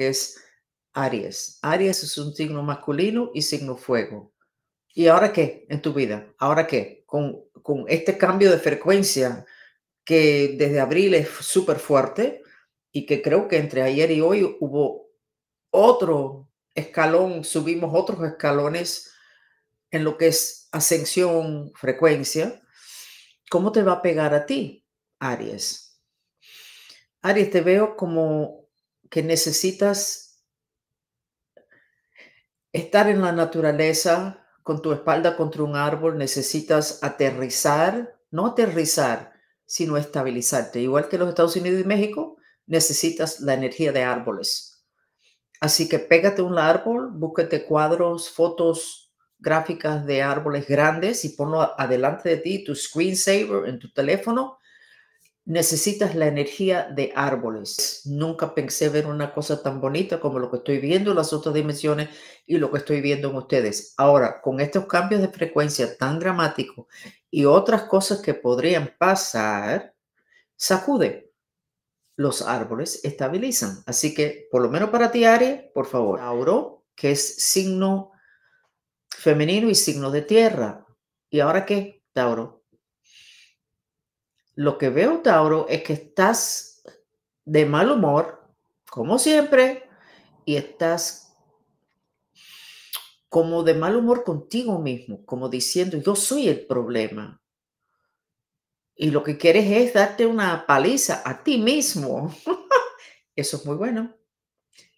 que es Aries. Aries es un signo masculino y signo fuego. ¿Y ahora qué en tu vida? ¿Ahora qué? Con, con este cambio de frecuencia que desde abril es súper fuerte y que creo que entre ayer y hoy hubo otro escalón, subimos otros escalones en lo que es ascensión, frecuencia. ¿Cómo te va a pegar a ti, Aries? Aries, te veo como que necesitas estar en la naturaleza con tu espalda contra un árbol, necesitas aterrizar, no aterrizar, sino estabilizarte. Igual que los Estados Unidos y México, necesitas la energía de árboles. Así que pégate un árbol, búsquete cuadros, fotos, gráficas de árboles grandes y ponlo adelante de ti, tu screensaver en tu teléfono necesitas la energía de árboles. Nunca pensé ver una cosa tan bonita como lo que estoy viendo en las otras dimensiones y lo que estoy viendo en ustedes. Ahora, con estos cambios de frecuencia tan dramáticos y otras cosas que podrían pasar, sacude. Los árboles estabilizan. Así que, por lo menos para ti, Ari, por favor. Tauro, que es signo femenino y signo de tierra. ¿Y ahora qué, Tauro? Lo que veo, Tauro, es que estás de mal humor, como siempre, y estás como de mal humor contigo mismo, como diciendo, yo soy el problema. Y lo que quieres es darte una paliza a ti mismo. Eso es muy bueno.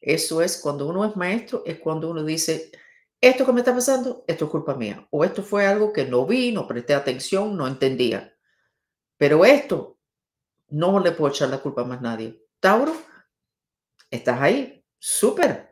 Eso es cuando uno es maestro, es cuando uno dice, esto que me está pasando, esto es culpa mía. O esto fue algo que no vi, no presté atención, no entendía. Pero esto no le puedo echar la culpa a más nadie. Tauro, estás ahí, súper.